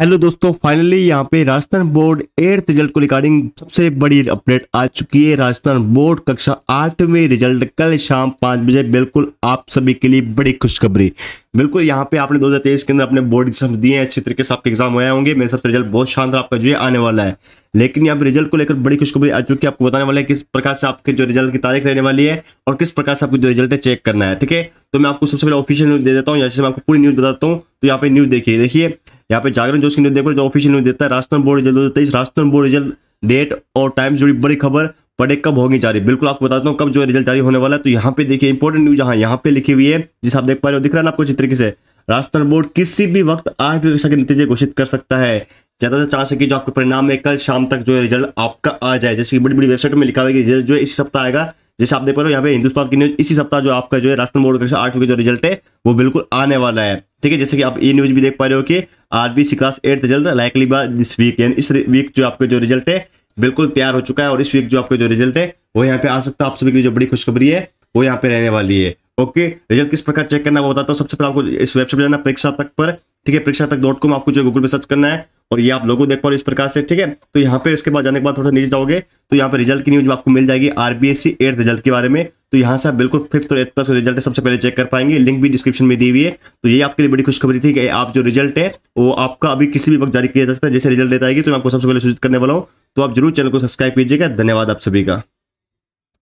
hello दोस्तों finally यहाँ पे राजस्थान बोर्ड एट्थ रिजल्ट को रिगार्डिंग सबसे बड़ी अपडेट आ चुकी है राजस्थान बोर्ड कक्षा आठवें रिजल्ट कल शाम पाँच बजे बिल्कुल आप सभी के लिए बड़ी खुशखबरी बिल्कुल यहाँ पे आपने 2023 के अंदर अपने बोर्ड एग्जाम दिए हैं अच्छे तरीके से आपके एग्जाम हुए होंगे मेरे सबसे रिजल्ट बहुत शानदार आपका जो है आने वाला है लेकिन यहाँ पे रिजल्ट को लेकर बड़ी खुशखबरी आ चुकी है आपको बताने वाला है किस प्रकार से आपके जो रिजल्ट की तारीख रहने वाली है और किस प्रकार से आपको जो रिजल्ट है चेक करना है ठीक है तो मैं आपको सबसे पहले ऑफिशियल न्यूज दे देता हूँ यहाँ से मैं आपको पूरी न्यूज बताता हूँ तो यहाँ पे न्यूज देखिए देखिए यहाँ पे जागरण जोश की न्यूज देख रहे जो ऑफिशियल न्यूज देता है राजस्थान बोर्ड रिजल्ट दो तेईस राजस्थान बोर्ड रिजल्ट डेट और टाइम जुड़ी बड़ी खबर पढ़े कब होगी जारी बिल्कुल आपको बताता हूँ कब जो रिजल्ट जारी होने वाला है तो यहाँ पे देखिए इंपॉर्टेंट न्यूज यहाँ यहाँ पे लिखी हुई है जिस आप देख पा रहे हो दिख रहा है ना आपको इस तरीके से राजस्थान बोर्ड किसी भी वक्त आठ कक्षा के नतीजे घोषित कर सकता है ज्यादा चांस है कि जो आपके परिणाम है कल शाम तक जो है रिजल्ट आपका आ जाए जैसे कि बड़ी बड़ी वेबसाइट में लिखा हुआ है कि रिजल्ट जो है इस सप्ताह आएगा जैसे आप देख पा रहे हो यहाँ पे हिंदुस्तान की न्यूज इसी सप्ताह जो आपका जो है राजस्थान बोर्ड का आठवीं का जो रिजल्ट है वो बिल्कुल आने वाला है ठीक है जैसे कि आप ये न्यूज भी देख पा रहे हो कि RBC class eight result likely this week इस वीक जो आपका जो रिजल्ट है बिल्कुल तैयार हो चुका है और इस वीक जो आपका जो रिजल्ट है वो यहाँ पे आ सकता है आप सभी की जो बड़ी खुशखबरी है वो यहाँ पे रहने वाली है ओके रिजल्ट किस प्रकार चेक करना बताता हूँ सबसे पहले आपको इस वेबसाइट पर जाना परीक्षा तक पर ठीक है परीक्षा तक डॉट कॉम आपको जो गूगल पे सर्च करना है और ये आप लोगों को देख पा रहे इस प्रकार से ठीक है तो यहाँ पे इसके बाद जाने के बाद थोड़ा नीचे जाओगे तो यहाँ पे रिजल्ट की न्यूज आपको मिल जाएगी आरबीएससी एट रिजल्ट के बारे में तो यहाँ से आप बिल्कुल फिफ्थ और एट प्लस रिजल्ट सबसे पहले चेक कर पाएंगे लिंक भी डिस्क्रिप्शन में दी हुई है तो ये आपके लिए बड़ी खुशखबरी थी कि आप जो रिजल्ट है वो आपका अभी किसी भी वक्त जारी किया जा सकता है जैसे रिजल्ट लेता आएगी तो मैं आपको सबसे पहले सूचित करने वाला हूँ तो आप जरूर चैनल को सब्सक्राइब कीजिएगा धन्यवाद आप सभी का